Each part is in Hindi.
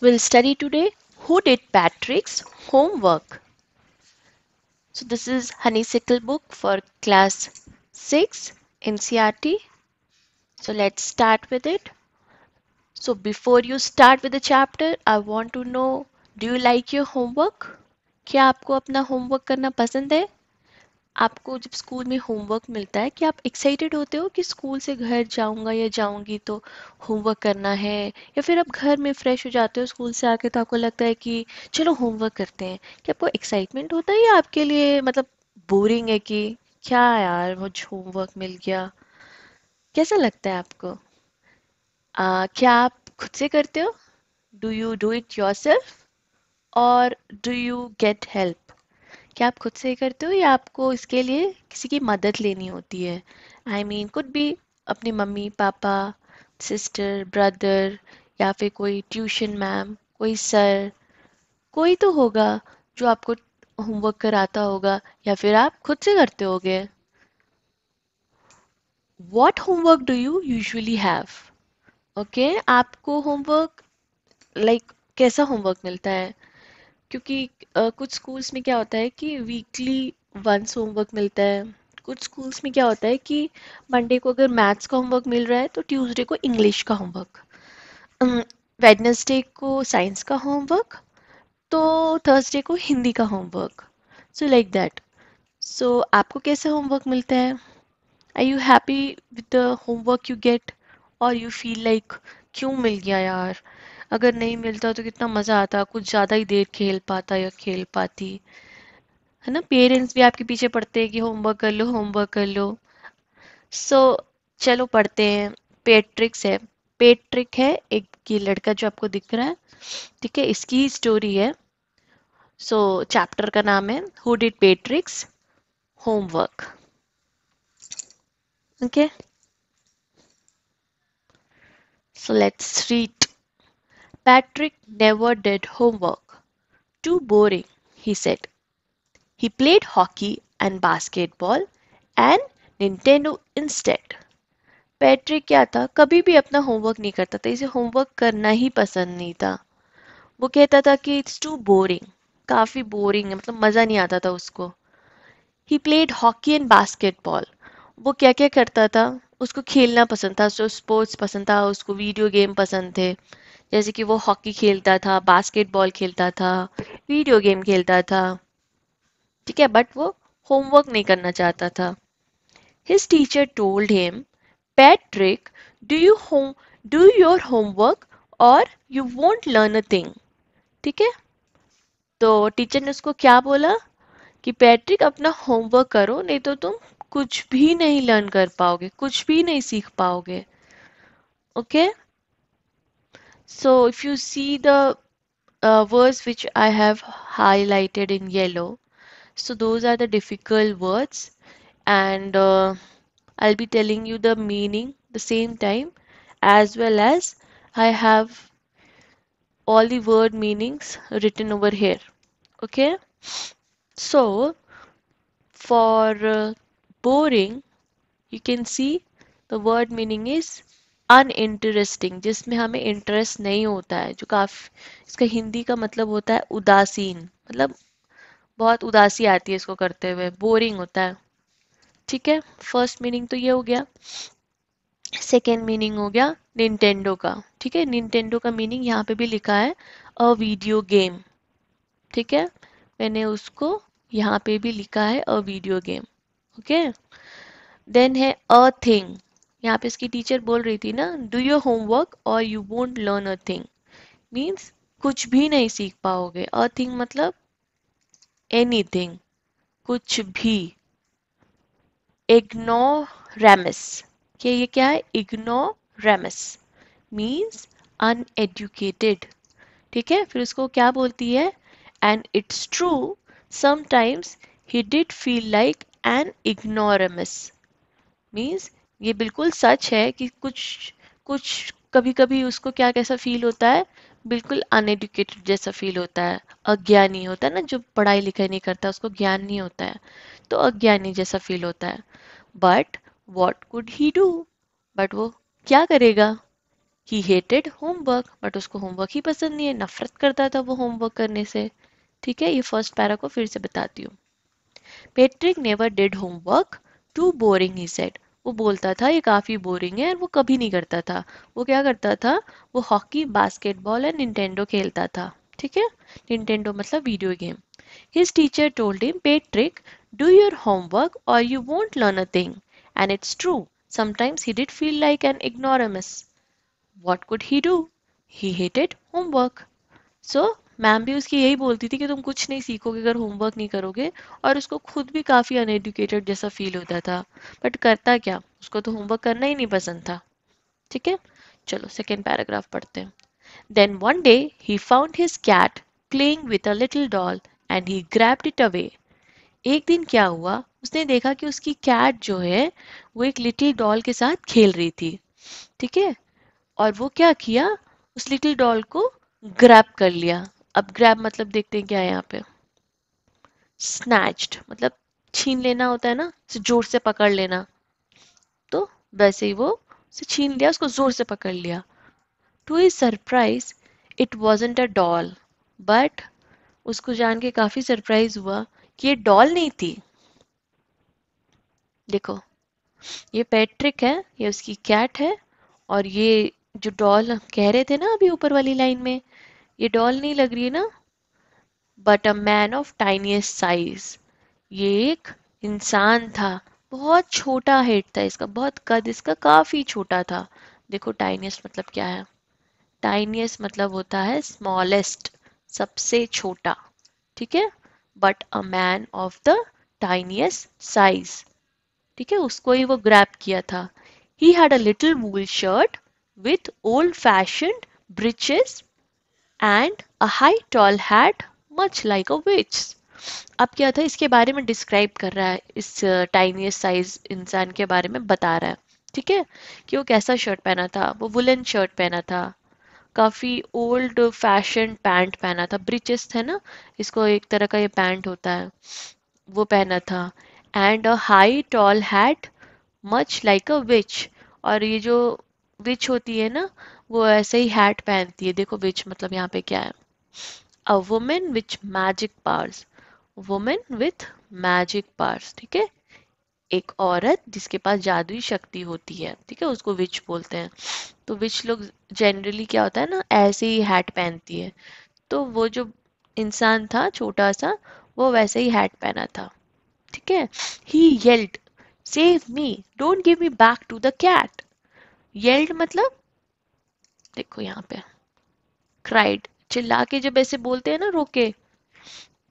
We'll study today who did Patrick's homework. So this is Honeysuckle book for class 6 NCRT. So let's start with it. So before you start with the chapter, I want to know, do you like your homework? क्या आपको अपना होमवर्क करना पसंद है आपको जब स्कूल में होमवर्क मिलता है कि आप एक्साइटेड होते हो कि स्कूल से घर जाऊंगा या जाऊंगी तो होमवर्क करना है या फिर आप घर में फ्रेश हो जाते हो स्कूल से आके तो आपको लगता है कि चलो होमवर्क करते हैं क्या आपको एक्साइटमेंट होता है या आपके लिए मतलब बोरिंग है कि क्या यार मुझे होमवर्क मिल गया कैसा लगता है आपको आ, क्या आप खुद से करते हो do you do it yourself और डू यू गेट हेल्प क्या आप खुद से ही करते हो या आपको इसके लिए किसी की मदद लेनी होती है आई मीन कुड भी अपनी मम्मी पापा सिस्टर ब्रदर या फिर कोई ट्यूशन मैम कोई सर कोई तो होगा जो आपको होमवर्क कराता होगा या फिर आप खुद से करते हो गए what homework do you usually have okay आपको होमवर्क लाइक like, कैसा होमवर्क मिलता है क्योंकि कुछ स्कूल्स में क्या होता है कि वीकली वंस होमवर्क मिलता है कुछ स्कूल्स में क्या होता है कि मंडे को अगर मैथ्स का होमवर्क मिल रहा है तो ट्यूसडे को इंग्लिश का होमवर्क वेडनेसडे को साइंस का होमवर्क तो थर्सडे को हिंदी का homework so like that so आपको कैसे होमवर्क मिलता है I you happy with the homework you get or you feel like क्यों मिल गया यार अगर नहीं मिलता तो कितना मज़ा आता कुछ ज़्यादा ही देर खेल पाता या खेल पाती है ना पेरेंट्स भी आपके पीछे पढ़ते हैं कि होमवर्क कर लो होमवर्क कर लो सो so, चलो पढ़ते हैं पेट्रिक्स है पेट्रिक है एक ये लड़का जो आपको दिख रहा है ठीक है इसकी ही स्टोरी है सो so, चैप्टर का नाम है who did Patrick's homework okay so let's read Patrick never did homework. Too boring, he said. He played hockey and basketball and Nintendo instead. Patrick क्या था कभी भी अपना होमवर्क नहीं करता था इसे होमवर्क करना ही पसंद नहीं था वो कहता था कि इट्स टू बोरिंग काफ़ी बोरिंग है मतलब मज़ा नहीं आता था उसको he played hockey and basketball वो क्या क्या करता था उसको खेलना पसंद था उसको स्पोर्ट्स पसंद था उसको वीडियो गेम पसंद थे जैसे कि वो हॉकी खेलता था बास्केटबॉल खेलता था वीडियो गेम खेलता था ठीक है बट वो होमवर्क नहीं करना चाहता था his teacher told him Patrick do you home do your homework or you won't learn a thing ठीक है तो टीचर ने उसको क्या बोला कि पैट्रिक अपना होमवर्क करो नहीं तो तुम कुछ भी नहीं लर्न कर पाओगे कुछ भी नहीं सीख पाओगे okay okay? So if you see the uh, words which I have highlighted in yellow, so those are the difficult words and uh, I'll be telling you the meaning the same time as well as I have all the word meanings written over here. Okay. So for uh, boring, you can see the word meaning is uninteresting जिसमें हमें इंटरेस्ट नहीं होता है जो काफ़ी इसका हिंदी का मतलब होता है उदासीन मतलब बहुत उदासी आती है इसको करते हुए बोरिंग होता है ठीक है फर्स्ट मीनिंग तो ये हो गया सेकेंड मीनिंग हो गया निंटेंडो का ठीक है निंटेंडो का मीनिंग यहाँ पे भी लिखा है अ वीडियो गेम ठीक है मैंने उसको यहाँ पे भी लिखा है a video game okay then है अ थिंग यहाँ पे इसकी टीचर बोल रही थी ना do your homework or you won't learn a thing means कुछ भी नहीं सीख पाओगे अ थिंग मतलब एनी थिंग कुछ भी इग्नोरेमस रेमिस ये क्या है इग्नोरेमस मीन्स अनएजुकेटेड ठीक है फिर उसको क्या बोलती है and it's true sometimes he did feel like an ignoramus means ये बिल्कुल सच है कि कुछ कुछ कभी कभी उसको क्या कैसा फील होता है बिल्कुल अनएडुकेटेड जैसा फील होता है अज्ञानी होता है ना जो पढ़ाई लिखाई नहीं करता उसको ज्ञान नहीं होता है तो अज्ञानी जैसा फील होता है but what could he do but वो क्या करेगा ही हेटेड होमवर्क बट उसको होमवर्क ही पसंद नहीं है नफरत करता था वो होमवर्क करने से ठीक है ये फर्स्ट पैरा को फिर से बताती हूँ Patrick never did homework too boring he said वो बोलता था ये काफी बोरिंग है और वो कभी नहीं करता था वो क्या करता था वो हॉकी बास्केटबॉल एंड निंटेंडो खेलता था ठीक है निंटेंडो मतलब video game his teacher told him Patrick do your homework or you won't learn a thing and it's true sometimes he did feel like an ignoramus what could he do he hated homework so ma'am भी उसकी यही बोलती थी कि तुम कुछ नहीं सीखोगे अगर होमवर्क नहीं करोगे और उसको खुद भी काफ़ी अनएडुकेटेड जैसा फील होता था बट करता क्या उसको तो होमवर्क करना ही नहीं पसंद था ठीक है चलो सेकेंड पैराग्राफ पढ़ते हैं then one day he found his cat playing with a little doll and he grabbed it away एक दिन क्या हुआ उसने देखा कि उसकी कैट जो है वो एक लिटिल डॉल के साथ खेल रही थी ठीक है और वो क्या किया उस लिटिल डॉल को ग्रैप कर लिया अब ग्रैब मतलब देखते हैं क्या है यहाँ पे स्नैच्ड मतलब छीन लेना होता है ना उसे जोर से पकड़ लेना तो वैसे ही वो उसे छीन लिया उसको जोर से पकड़ लिया to his surprise it wasn't a doll but उसको जान के काफ़ी सरप्राइज हुआ कि ये डॉल नहीं थी देखो ये पैट्रिक है ये उसकी कैट है और ये जो डॉल कह रहे थे ना अभी ऊपर वाली लाइन में ये डॉल नहीं लग रही है ना but a man of tiniest size ये एक इंसान था बहुत छोटा हेड था इसका बहुत कद इसका काफ़ी छोटा था देखो टाइनियस्ट मतलब क्या है टाइनियस्ट मतलब होता है स्मॉलेस्ट सबसे छोटा ठीक है but a man of the tiniest size ठीक है उसको ही वो ग्रैप किया था he had a little wool shirt with old fashion breeches and a high tall hat much like a witch अब क्या था इसके बारे में डिस्क्राइब कर रहा है इस टाइनियस uh, साइज इंसान के बारे में बता रहा है ठीक है कि वो कैसा शर्ट पहना था वो वुलन शर्ट पहना था काफ़ी ओल्ड फैशन पैंट पहना था ब्रिचेस थे ना इसको एक तरह का ये पैंट होता है वो पहना था and a high tall hat much like a witch और ये जो विच होती है ना वो ऐसे ही हैट पहनती है देखो विच मतलब यहाँ पे क्या है a women witch magic powers women with magic powers ठीक है एक औरत जिसके पास जादुई शक्ति होती है ठीक है उसको विच बोलते हैं तो विच लोग जनरली क्या होता है ना ऐसे ही हैट पहनती है तो वो जो इंसान था छोटा सा वो वैसे ही हैट पहना था ठीक है he yelled save me don't give me back to the cat yelled मतलब देखो यहाँ पे क्राइड चिल्ला के जब ऐसे बोलते हैं ना रोके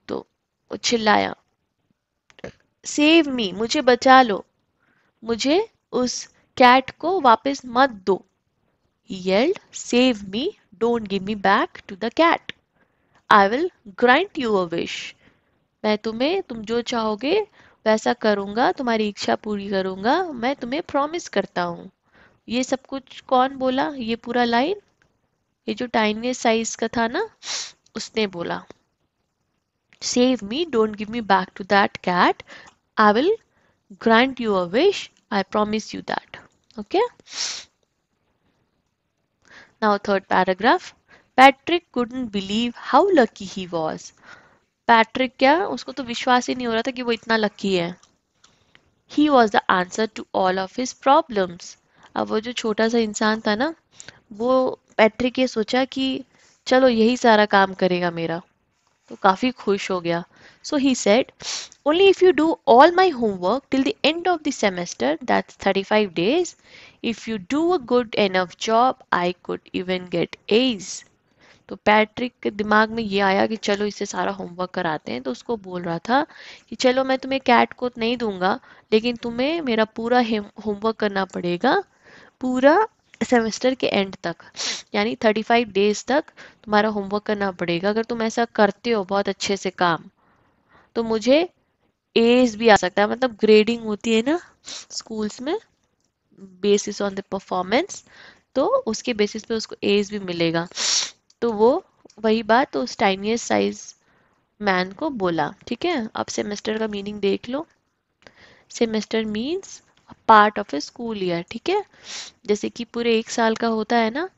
तो वो चिल्लाया सेव मी मुझे बचा लो मुझे उस कैट को वापस मत दो yelled save me don't give me back to the cat I will grant you a wish मैं तुम्हें तुम जो चाहोगे वैसा करूंगा तुम्हारी इच्छा पूरी करूंगा मैं तुम्हें प्रॉमिस करता हूँ ये सब कुछ कौन बोला ये पूरा लाइन ये जो टाइनी साइज का था ना उसने बोला save me don't give me back to that cat I will grant you a wish I promise you that okay now third paragraph Patrick couldn't believe how lucky he was Patrick क्या उसको तो विश्वास ही नहीं हो रहा था कि वो इतना लकी है he was the answer to all of his problems अब वो जो छोटा सा इंसान था ना वो पैट्रिक ये सोचा कि चलो यही सारा काम करेगा मेरा तो काफ़ी खुश हो गया so he said only if you do all my homework till the end of the semester that's thirty five days if you do a good enough job I could even get A's तो पैट्रिक के दिमाग में ये आया कि चलो इससे सारा होमवर्क कराते हैं तो उसको बोल रहा था कि चलो मैं तुम्हें कैट को नहीं दूंगा लेकिन तुम्हें मेरा पूरा होमवर्क करना पड़ेगा पूरा सेमेस्टर के एंड तक यानी थर्टी फाइव डेज तक तुम्हारा होमवर्क करना पड़ेगा अगर तुम ऐसा करते हो बहुत अच्छे से काम तो मुझे एज भी आ सकता है मतलब ग्रेडिंग होती है ना स्कूल्स में बेसिस ऑन द परफॉर्मेंस तो उसके बेसिस पे उसको एज भी मिलेगा तो वो वही बात तो उस टाइनियस साइज मैन को बोला ठीक है अब सेमेस्टर का मीनिंग देख लो semester means part of a school year ठीक है जैसे कि पूरे एक साल का होता है ना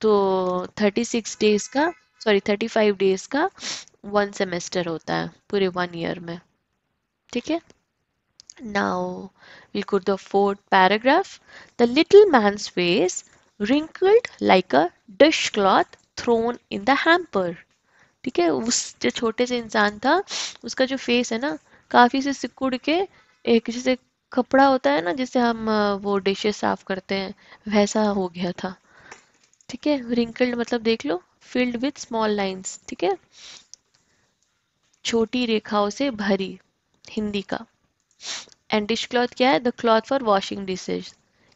तो थर्टी सिक्स डेज का सॉरी थर्टी फाइव डेज का वन सेमेस्टर होता है पूरे वन ईयर में ठीक है now will go the the fourth paragraph. The little man's face wrinkled like a dishcloth thrown in the ठीक है उस जो छोटे से इंसान था उसका जो फेस है ना काफ़ी से सिकुड़ के एक जैसे कपड़ा होता है ना जिसे हम वो डिशेस साफ करते हैं वैसा हो गया था ठीक है रिंकल्ड मतलब देख लो फिल्ड विथ स्मॉल लाइंस ठीक है छोटी रेखाओं से भरी हिंदी का एंड डिश क्लॉथ क्या है the cloth for washing dishes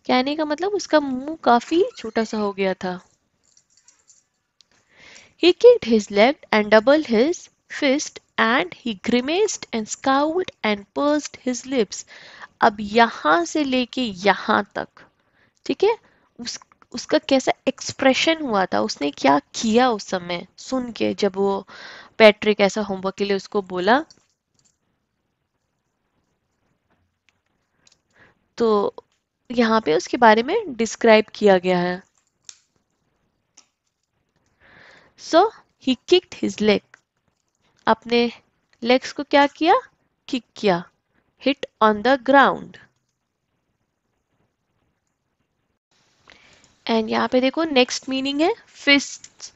कहने का मतलब उसका मुंह काफी छोटा सा हो गया था He kicked his leg and doubled his fist, and he grimaced and scowled and pursed his lips अब यहां से लेके यहाँ तक ठीक है उस उसका कैसा एक्सप्रेशन हुआ था उसने क्या किया उस समय सुन के जब वो पैट्रिक ऐसा होमवर्क के लिए उसको बोला तो यहाँ पे उसके बारे में डिस्क्राइब किया गया है so he kicked his leg अपने लेग्स को क्या किया किक किया hit on the ground and यहाँ पे देखो नेक्स्ट मीनिंग है फिस्ट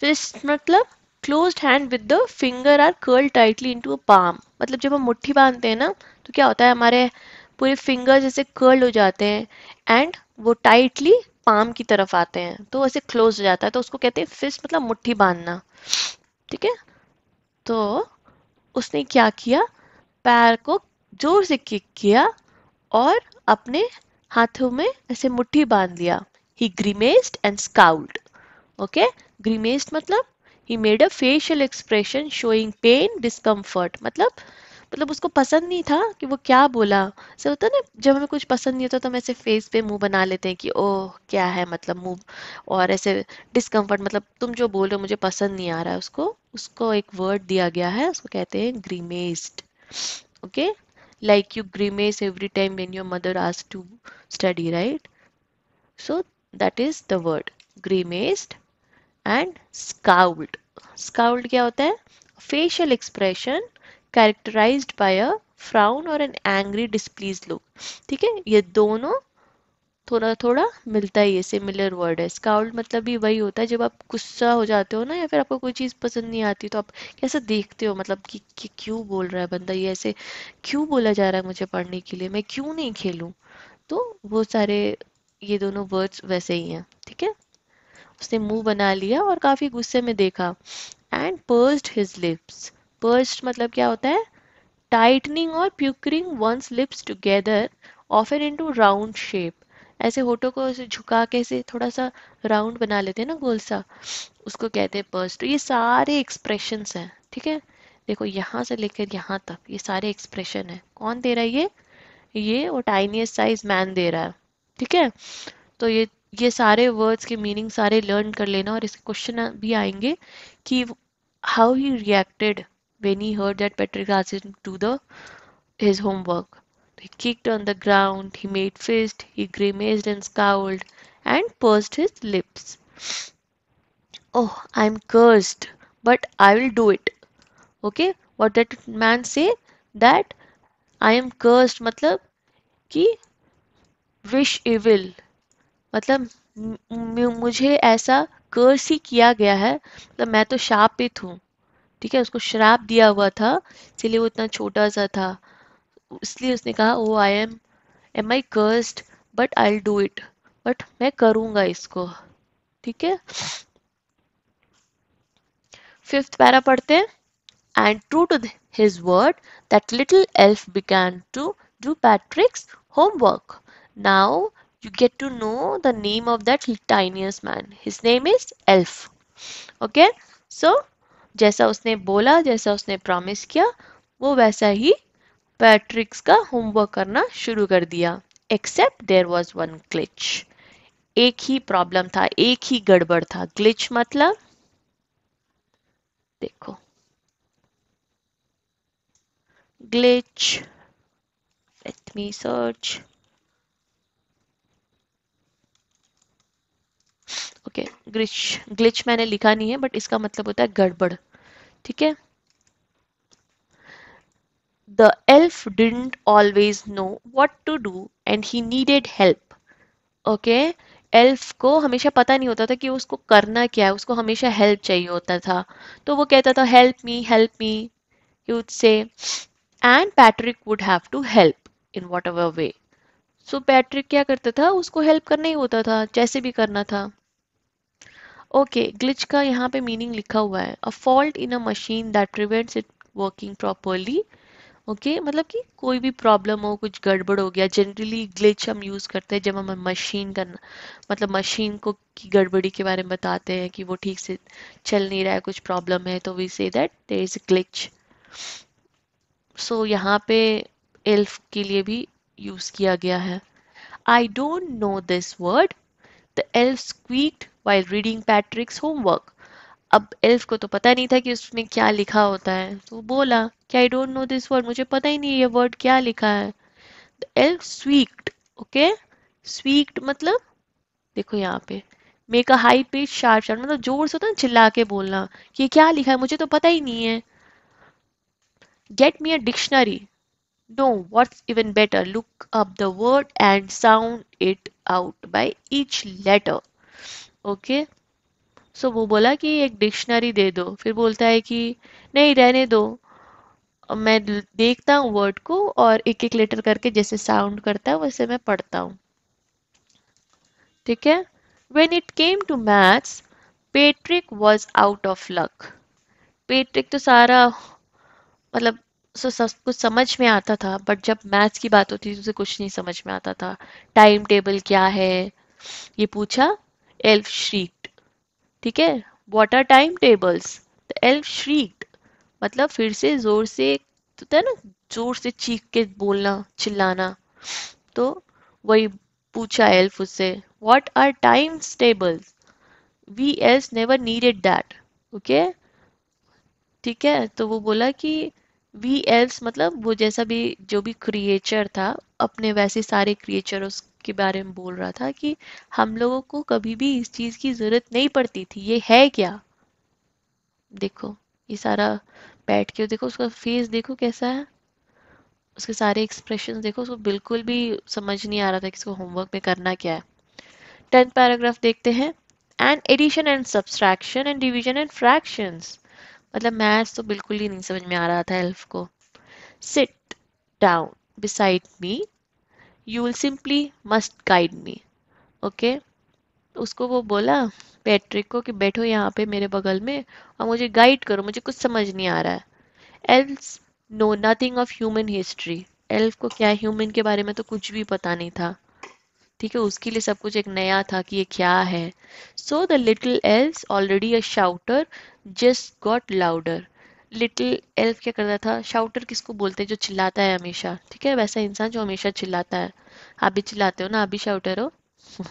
फिस्ट मतलब close hand with the finger are curl tightly into a palm मतलब जब हम मुट्ठी बांधते हैं ना तो क्या होता है हमारे पूरे फिंगर जैसे कर्ल हो जाते हैं एंड वो टाइटली पाम की तरफ आते हैं तो ऐसे क्लोज हो जाता है तो उसको कहते हैं फिस्ट मतलब मुट्ठी बांधना ठीक है तो उसने क्या किया पैर को जोर से किक किया और अपने हाथों में ऐसे मुट्ठी बांध लिया ही ग्रीमेस्ड एंड स्काउल्ड ओके ग्रीमेस्ड मतलब he made a facial expression showing pain discomfort मतलब मतलब उसको पसंद नहीं था कि वो क्या बोला ऐसे होता ना जब हमें कुछ पसंद नहीं होता तो हम ऐसे फेस पे मुंह बना लेते हैं कि ओह क्या है मतलब मुंह और ऐसे डिस्कम्फर्ट मतलब तुम जो बोल रहे हो मुझे पसंद नहीं आ रहा है उसको उसको एक वर्ड दिया गया है उसको कहते हैं grimaced okay okay? like you grimace every time when your mother asks to study right so that is the word grimaced and scowled scowled kya hota hai facial expression characterized by a frown or an angry displeased look ठीक है ये दोनों थोड़ा थोड़ा मिलता ही है सिमिलर वर्ड है स्काउल्ड मतलब भी वही होता है जब आप गुस्सा हो जाते हो ना या फिर आपको कोई चीज़ पसंद नहीं आती तो आप कैसे देखते हो मतलब कि, कि क्यों बोल रहा है बंदा ये ऐसे क्यों बोला जा रहा है मुझे पढ़ने के लिए मैं क्यों नहीं खेलूँ तो वो सारे ये दोनों वर्ड्स वैसे ही हैं ठीक है उसने मुंह बना लिया और काफ़ी गुस्से में देखा and pursed his lips pursed मतलब क्या होता है टाइटनिंग और प्यूकरिंग वंस लिप्स टुगेदर ऑफर इन टू राउंड शेप ऐसे होठों को ऐसे झुका के ऐसे थोड़ा सा राउंड बना लेते हैं ना गोल सा उसको कहते हैं पर्स तो ये सारे एक्सप्रेशंस हैं ठीक है देखो यहाँ से लेकर यहाँ तक ये सारे एक्सप्रेशन है कौन दे रहा है ये ये वो टाइनियस साइज मैन दे रहा है ठीक है तो ये ये सारे वर्ड्स के मीनिंग सारे लर्न कर लेना और इसके क्वेश्चन भी आएंगे कि how he reacted when he heard that Patrick to the his homework He kicked on the ground, he made fist, he grimaced and scowled, and pursed his lips. Oh, I'm cursed, but I will do it. Okay, what that man say? That I am cursed, मतलब कि wish evil. मतलब मुझे ऐसा कर्स ही किया गया है मतलब मैं तो शापित हूँ ठीक है उसको श्राप दिया हुआ था इसलिए वो इतना छोटा सा था इसलिए उसने कहा oh I am am I cursed but I do it but मैं करूँगा इसको ठीक है फिफ्थ पैरा पढ़ते हैं and true to his word that little elf began to do Patrick's homework now you get to know the name of that tiniest man his name is elf okay so जैसा उसने बोला जैसा उसने प्रॉमिस किया वो वैसा ही पैट्रिक्स का होमवर्क करना शुरू कर दिया except there was one glitch एक ही प्रॉब्लम था एक ही गड़बड़ था ग्लिच मतलब देखो glitch let me search okay glitch glitch मैंने लिखा नहीं है बट इसका मतलब होता है गड़बड़ ठीक है The elf didn't always know what to do and he needed help. Okay? Elf को हमेशा पता नहीं होता था कि उसको करना क्या है उसको हमेशा हेल्प चाहिए होता था तो वो कहता था help me help me he says and Patrick would have to help in whatever way so Patrick क्या करता था उसको हेल्प करना ही होता था जैसे भी करना था ओके ग्लिच का यहाँ पे मीनिंग लिखा हुआ है a fault in a machine that prevents it working properly okay okay? मतलब कि कोई भी प्रॉब्लम हो कुछ गड़बड़ हो गया जनरली ग्लिच हम यूज़ करते हैं जब हम मशीन का मतलब मशीन को की गड़बड़ी के बारे में बताते हैं कि वो ठीक से चल नहीं रहा है कुछ प्रॉब्लम है तो we say that there is glitch so यहाँ पे एल्फ के लिए भी यूज़ किया गया है I don't know this word the elf squeaked while reading Patrick's homework अब एल्फ को तो पता नहीं था कि उसमें क्या लिखा होता है तो बोला कि I don't know this word मुझे पता ही नहीं ये वर्ड क्या लिखा है एल्फ स्वीक्ड ओके स्वीक्ड मतलब देखो यहाँ पे make a high pitch sharp sharp मतलब जोर से होता है चिल्ला के बोलना कि ये क्या लिखा है मुझे तो पता ही नहीं है get me a dictionary no what's even better look up the word and sound it out by each letter okay so वो बोला कि एक डिक्शनरी दे दो फिर बोलता है कि नहीं रहने दो मैं देखता हूँ वर्ड को और एक एक लेटर करके जैसे साउंड करता है वैसे मैं पढ़ता हूँ ठीक है when it came to maths Patrick was out of luck Patrick तो सारा मतलब सो सब कुछ समझ में आता था बट जब मैथ्स की बात होती थी तो उसे कुछ नहीं समझ में आता था टाइम टेबल क्या है ये पूछा एल्फ श्रीक ठीक है what are time tables the elf shriek मतलब फिर से जोर से तो है ना जोर से चीख के बोलना चिल्लाना तो वही पूछा एल्फ उससे what are times tables we elves never needed that okay ठीक है तो वो बोला कि वी एल्स मतलब वो जैसा भी जो भी क्रिएचर था अपने वैसे सारे क्रिएचर उस के बारे में बोल रहा था कि हम लोगों को कभी भी इस चीज की जरूरत नहीं पड़ती थी ये है क्या देखो ये सारा बैठ के देखो उसका फेस देखो कैसा है उसके सारे एक्सप्रेशन देखो उसको बिल्कुल भी समझ नहीं आ रहा था कि इसको होमवर्क में करना क्या है टेंथ पैराग्राफ देखते हैं and addition and subtraction and division and fraction मतलब मैथ्स तो बिल्कुल ही नहीं समझ में आ रहा था एल्फ को sit down beside me you will simply must guide me okay उसको वो बोला पैट्रिक को कि बैठो यहाँ पे मेरे बगल में और मुझे गाइड करो मुझे कुछ समझ नहीं आ रहा है elf no nothing of human history elf को क्या ह्यूमन के बारे में तो कुछ भी पता नहीं था ठीक है उसके लिए सब कुछ एक नया था कि ये क्या है so the little elves already a shouter just got louder little elf क्या करता था शाउटर किसको बोलते हैं जो चिल्लाता है हमेशा ठीक है वैसा इंसान जो हमेशा चिल्लाता है आप भी चिल्लाते हो ना आप भी शाउटर हो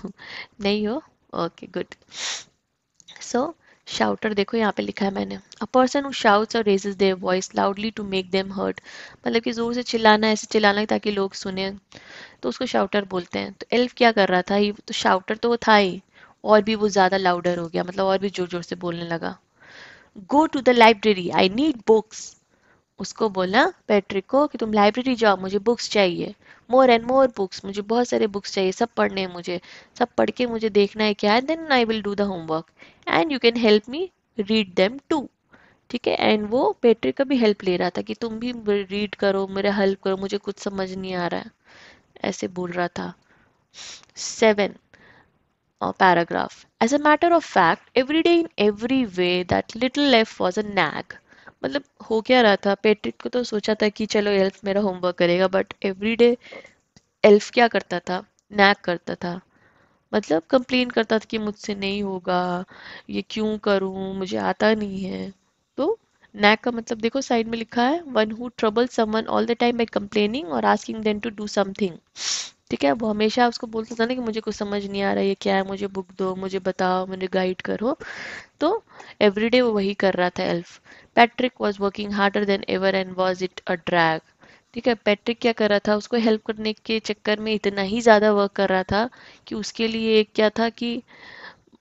नहीं हो ओके गुड सो शाउटर देखो यहाँ पे लिखा है मैंने अ पर्सन हु शाउट्स और raises their voice loudly to make them hurt मतलब कि ज़ोर से चिल्लाना ऐसे चिल्लाना ताकि लोग सुने तो उसको शाउटर बोलते हैं तो एल्फ क्या कर रहा था ये तो शाउटर तो वो था ही और भी वो ज़्यादा लाउडर हो गया मतलब और भी ज़ोर ज़ोर से बोलने लगा go to the library I need books उसको बोला पैट्रिक को कि तुम लाइब्रेरी जाओ मुझे बुक्स चाहिए मोर एंड मोर बुक्स मुझे बहुत सारे बुक्स चाहिए सब पढ़ने हैं मुझे सब पढ़ के मुझे देखना है क्या है then I will do the homework and you can help me read them too ठीक है एंड वो पेट्रिक का भी हेल्प ले रहा था कि तुम भी रीड करो मेरा हेल्प करो मुझे कुछ समझ नहीं आ रहा है ऐसे बोल रहा था seven uh, paragraph. As a matter of fact, every day in every way that little F was a nag. मतलब हो क्या रहा था पेट्रिक को तो सोचा था कि चलो एल्फ मेरा होमवर्क करेगा बट एवरी डे एल्फ क्या करता था नैक करता था मतलब कंप्लेन करता था कि मुझसे नहीं होगा ये क्यों करूं मुझे आता नहीं है तो नैक का मतलब देखो साइड में लिखा है one who trouble someone all the time by complaining और asking them to do something ठीक है वो हमेशा उसको बोलता था ना कि मुझे कुछ समझ नहीं आ रहा ये क्या है मुझे बुक दो मुझे बताओ मुझे गाइड करो तो एवरीडे वो वही कर रहा था elf Patrick was working harder than ever and was it a drag ठीक है पैट्रिक क्या कर रहा था उसको हेल्प करने के चक्कर में इतना ही ज़्यादा वर्क कर रहा था कि उसके लिए क्या था कि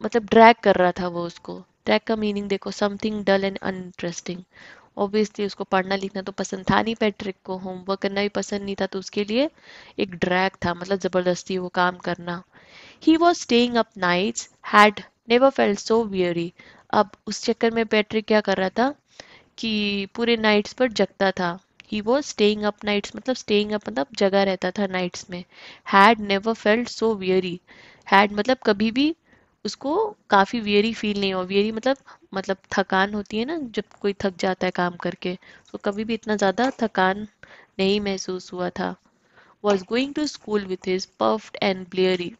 मतलब ड्रैग कर रहा था वो उसको ड्रैग का मीनिंग देखो something dull and uninteresting obviously उसको पढ़ना लिखना तो पसंद था नहीं पैट्रिक को होमवर्क करना भी पसंद नहीं था तो उसके लिए एक ड्रैग था मतलब ज़बरदस्ती वो काम करना he was staying up nights had never fell so weary अब उस चक्कर में पैट्रिक क्या कर रहा था कि पूरे नाइट्स पर जगता था he was staying up nights मतलब स्टेइंग अप मतलब जगह रहता था नाइट्स में had never felt so weary had मतलब कभी भी उसको काफ़ी वियरी फील नहीं हो वियरी मतलब मतलब थकान होती है ना जब कोई थक जाता है काम करके तो कभी भी इतना ज़्यादा थकान नहीं महसूस हुआ था was going to school with his puff and bleary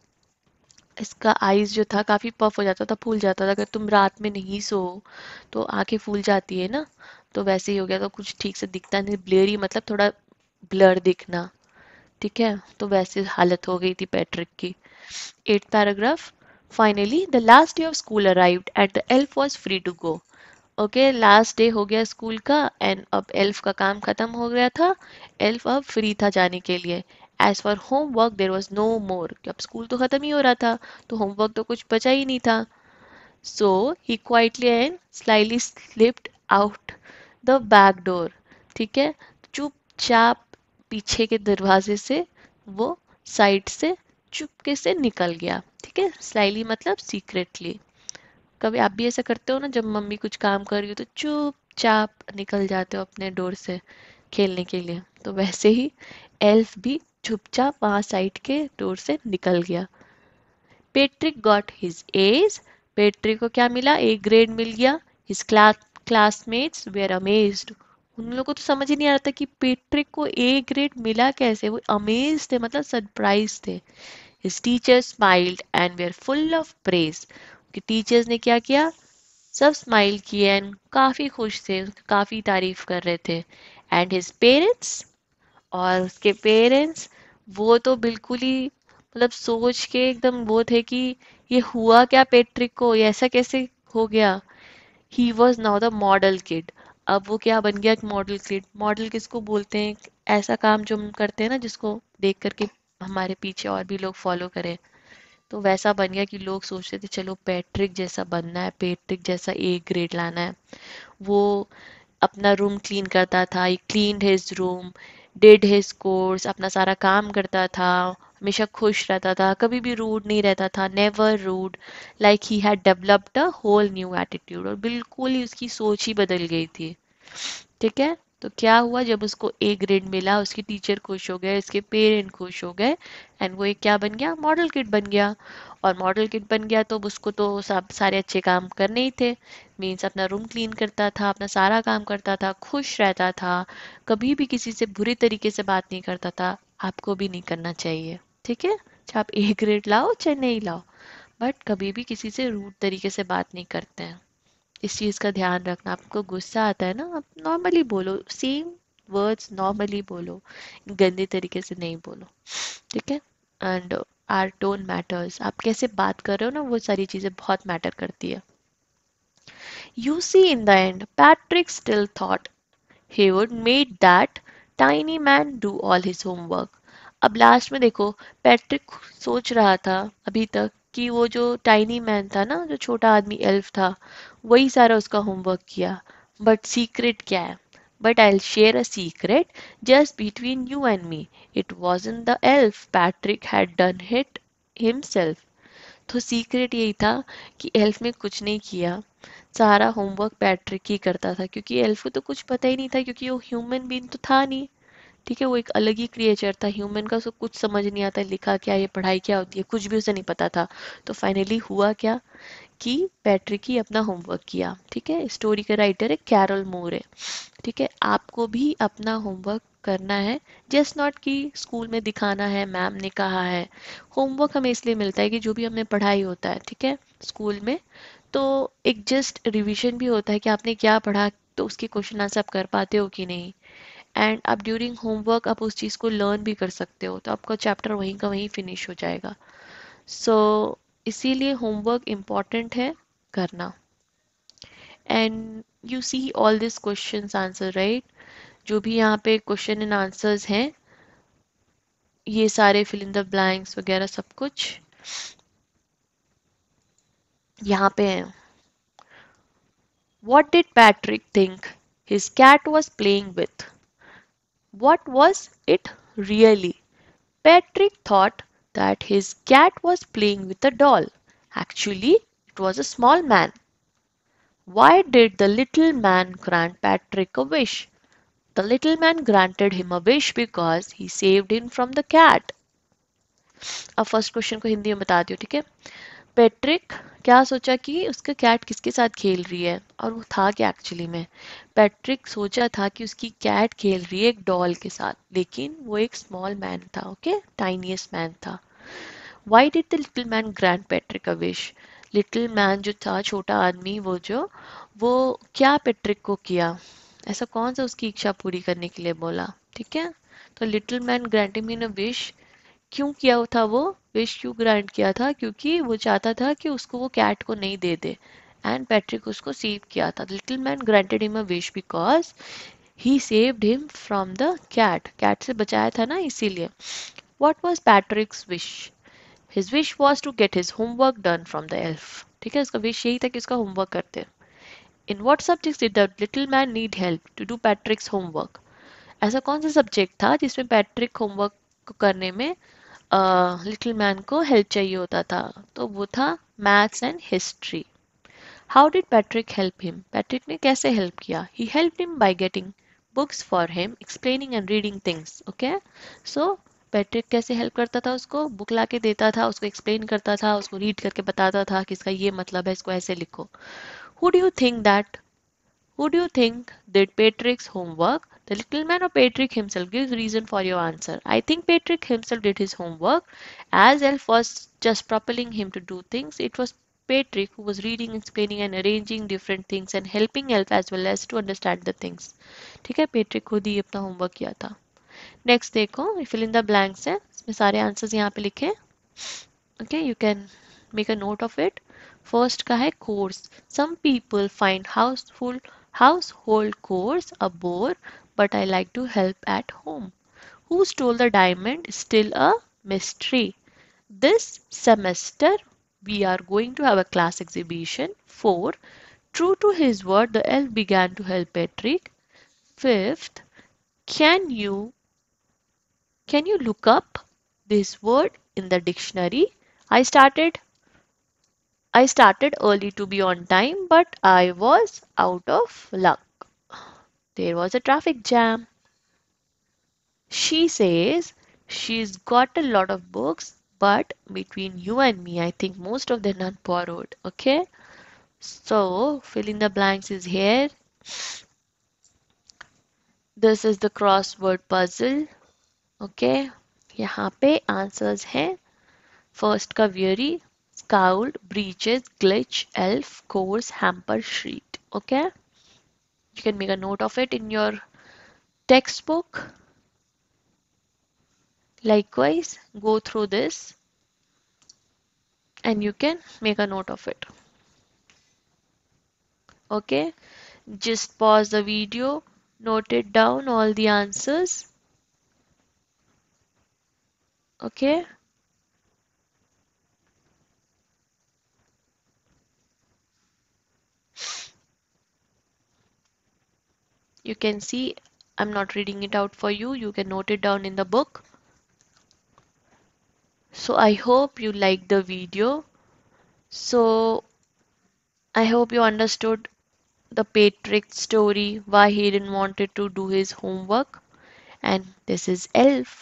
इसका आइज जो था काफ़ी पफ हो जाता था फूल जाता था अगर तुम रात में नहीं सो तो आंखें फूल जाती है ना तो वैसे ही हो गया तो कुछ ठीक से दिखता नहीं ब्लियरी मतलब थोड़ा ब्लर दिखना ठीक है तो वैसे हालत हो गई थी पैट्रिक की eight paragraph finally the last day of school arrive at the elf was free to go okay last day हो गया स्कूल का एंड अब एल्फ का काम खत्म हो गया था एल्फ अब फ्री था जाने के लिए as for homework there was no more अब स्कूल तो ख़त्म ही हो रहा था तो होमवर्क तो कुछ बचा ही नहीं था so he quietly and slyly slipped out the back door ठीक है चुपचाप पीछे के दरवाजे से वो साइड से चुपके से निकल गया ठीक है स्लाइली मतलब सीक्रेटली कभी आप भी ऐसा करते हो ना जब मम्मी कुछ काम कर रही हो तो चुपचाप निकल जाते हो अपने डोर से खेलने के लिए तो वैसे ही एल्फ भी चुपचाप वहां साइड के डोर से निकल गया Patrick got his A's Patrick को क्या मिला ए ग्रेड मिल गया his class classmates were amazed उन लोगों को तो समझ ही नहीं आ रहा था कि पेट्रिक को ए ग्रेड मिला कैसे वो अमेज थे मतलब सरप्राइज थे His teachers smiled and were full of praise. कि टीचर्स ने क्या किया सब स्माइल किए एंड काफ़ी खुश थे काफ़ी तारीफ कर रहे थे एंड हिज पेरेंट्स और उसके पेरेंट्स वो तो बिल्कुल ही मतलब सोच के एकदम वो थे कि ये हुआ क्या पेट्रिक को ये ऐसा कैसे हो गया he was now the model kid अब वो क्या बन गया एक मॉडल किड मॉडल किसको बोलते हैं ऐसा काम जो हम करते हैं ना जिसको देख करके हमारे पीछे और भी लोग फॉलो करें तो वैसा बन गया कि लोग सोचते थे चलो पैट्रिक जैसा बनना है पैट्रिक जैसा ए ग्रेड लाना है वो अपना रूम क्लीन करता था he clean his room did his chores अपना सारा काम करता था हमेशा खुश रहता था कभी भी रूड नहीं रहता था never rude like he had developed a whole new attitude और बिल्कुल ही उसकी सोच ही बदल गई थी ठीक है तो क्या हुआ जब उसको ए ग्रेड मिला उसकी टीचर खुश हो गए उसके पेरेंट खुश हो गए एंड वो एक क्या बन गया मॉडल किट बन गया और मॉडल किट बन गया तो उसको तो सब सारे अच्छे काम करने ही थे मीन्स अपना रूम क्लीन करता था अपना सारा काम करता था खुश रहता था कभी भी किसी से बुरे तरीके से बात नहीं करता था आपको भी नहीं करना चाहिए ठीक है चाहे आप ए ग्रेड लाओ चाहे नहीं लाओ बट कभी भी किसी से रूट तरीके से बात नहीं करते हैं इस चीज़ का ध्यान रखना आपको गुस्सा आता है ना आप नॉर्मली बोलो सेम वर्ड्स नॉर्मली बोलो गंदे तरीके से नहीं बोलो ठीक है एंड आर टोन मैटर्स आप कैसे बात कर रहे हो ना वो सारी चीज़ें बहुत मैटर करती है you see in the end Patrick still thought would made that tiny man do all his homework अब लास्ट में देखो पैट्रिक सोच रहा था अभी तक कि वो जो टाइनी मैन था ना जो छोटा आदमी एल्फ था वही सारा उसका होमवर्क किया बट सीक्रेट क्या है but share a secret just between you and me it was in the elf Patrick had done hit himself तो सीक्रेट यही था कि एल्फ ने कुछ नहीं किया सारा होमवर्क पैट्रिक ही करता था क्योंकि एल्फ को तो कुछ पता ही नहीं था क्योंकि वो ह्यूमन बीन तो था नहीं ठीक है वो एक अलग ही क्रिएचर था ह्यूमन का उसको कुछ समझ नहीं आता लिखा क्या ये पढ़ाई क्या होती है कुछ भी उसे नहीं पता था तो फाइनली हुआ क्या की पैट्रिक की अपना होमवर्क किया ठीक है स्टोरी का राइटर है कैरल मोर है ठीक है आपको भी अपना होमवर्क करना है जस्ट नॉट कि स्कूल में दिखाना है मैम ने कहा है होमवर्क हमें इसलिए मिलता है कि जो भी हमने पढ़ाई होता है ठीक है स्कूल में तो एक जस्ट रिविजन भी होता है कि आपने क्या पढ़ा तो उसके क्वेश्चन आंसर आप कर पाते हो कि नहीं एंड आप ड्यूरिंग होमवर्क आप उस चीज़ को लर्न भी कर सकते हो तो आपका चैप्टर वहीं का वहीं फिनिश हो जाएगा सो so, इसीलिए होमवर्क इम्पॉर्टेंट है करना and you see all this question answer right जो भी यहाँ पे क्वेश्चन एंड आंसर्स हैं ये सारे फिल इन द ब्लैंक्स वगैरह सब कुछ यहाँ पे है what did Patrick think his cat was playing with what was it really Patrick thought that his cat was playing with a doll. Actually, it was a small man. Why did the little man grant Patrick a wish? The little man granted him a wish because he saved him from the cat. A first question ko Hindi में बता ठीक है पैट्रिक क्या सोचा कि उसका कैट किसके साथ खेल रही है और वो था क्या एक्चुअली में पैट्रिक सोचा था कि उसकी कैट खेल रही है एक डॉल के साथ लेकिन वो एक स्मॉल मैन था ओके टाइनियस्ट मैन था why did the little man grand Patrick का विश लिटिल मैन जो था छोटा आदमी वो जो वो क्या पैट्रिक को किया ऐसा कौन सा उसकी इच्छा पूरी करने के लिए बोला ठीक है तो little man grand mean a wish क्यों किया था वो विश क्यों ग्रांट किया था क्योंकि वो चाहता था कि उसको वो कैट को नहीं दे दे एंड पैट्रिक उसको सेव किया था little man granted him a wish because he saved him from the cat cat से बचाया था ना इसीलिए what was Patrick's wish his wish was to get his homework done from the elf ठीक है उसका विश यही था कि उसका होमवर्क करते in what subject did the little man need help to do Patrick's homework ऐसा कौन सा सब्जेक्ट था जिसमें पैट्रिक होमवर्क करने में लिटिल मैन को हेल्प चाहिए होता था तो वो था maths and history how did Patrick help him Patrick ने कैसे हेल्प किया he help him by getting books for him explaining and reading things okay so Patrick कैसे हेल्प करता था उसको बुक ला के देता था उसको एक्सप्लेन करता था उसको रीड करके बताता था कि इसका ये मतलब है इसको ऐसे लिखो who do you think that who do you think did Patrick's homework The little man or Patrick himself gives reason for your answer. I think Patrick himself did his homework. As Elf was just propelling him to do things, it was Patrick who was reading, explaining and arranging different things and helping Elf as well as to understand the things. ठीक है पेट्रिक खुद ही अपना होमवर्क किया था नेक्स्ट देखो फिल इन द ब्लैंक्स है इसमें सारे आंसर्स यहाँ पे लिखे okay you can make a note of it first का है course some people find household chores a bore but I like to help at home. Who stole the diamond is still a mystery. This semester we are going to have a class exhibition 4. True to his word, the elf began to help Patrick. Fifth, can you can you look up this word in the dictionary? I started I started early to be on time, but I was out of luck. There was a traffic jam. She says she's got a lot of books, but between you and me, I think most of them are borrowed. Okay? So, fill in the blanks is here. This is the crossword puzzle. Okay? यहाँ पे answers हैं First का weary scowled glitch, elf, course, hamper, sheet. okay? you can make a note of it in your textbook. Likewise, go through this and you can make a note of it. Okay, just pause the video, note it down all the answers. Okay. you can see I'm not reading it out for you you can note it down in the book so I hope you liked the video so I hope you understood the Patrick story why he didn't wanted to do his homework and this is Elf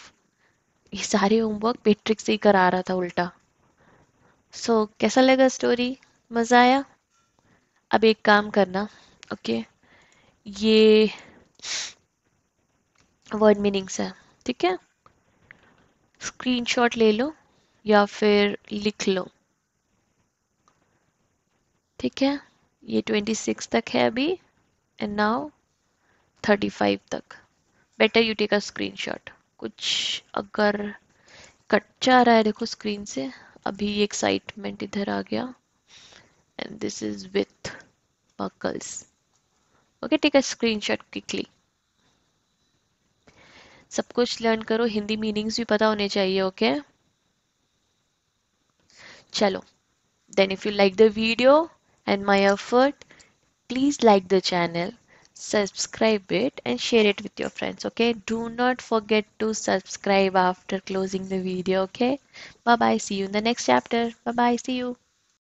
His सारे homework Patrick से ही करा रहा so, कैसा laga story? मज़ा Ab ek एक karna. okay? ये वर्ड मीनिंग्स है ठीक है स्क्रीनशॉट ले लो या फिर लिख लो ठीक है ये ट्वेंटी सिक्स तक है अभी एंड नाउ थर्टी फाइव तक better you take a screenshot कुछ अगर कट जा रहा है देखो स्क्रीन से अभी एक्साइटमेंट इधर आ गया and this is with buckles okay take a screenshot quickly सब कुछ लर्न करो हिंदी मीनिंग्स भी पता होने चाहिए ओके okay? चलो then if you like the video and my effort please like the channel subscribe it and share it with your friends okay do not forget to subscribe after closing the video okay bye bye see you in the next chapter bye bye see you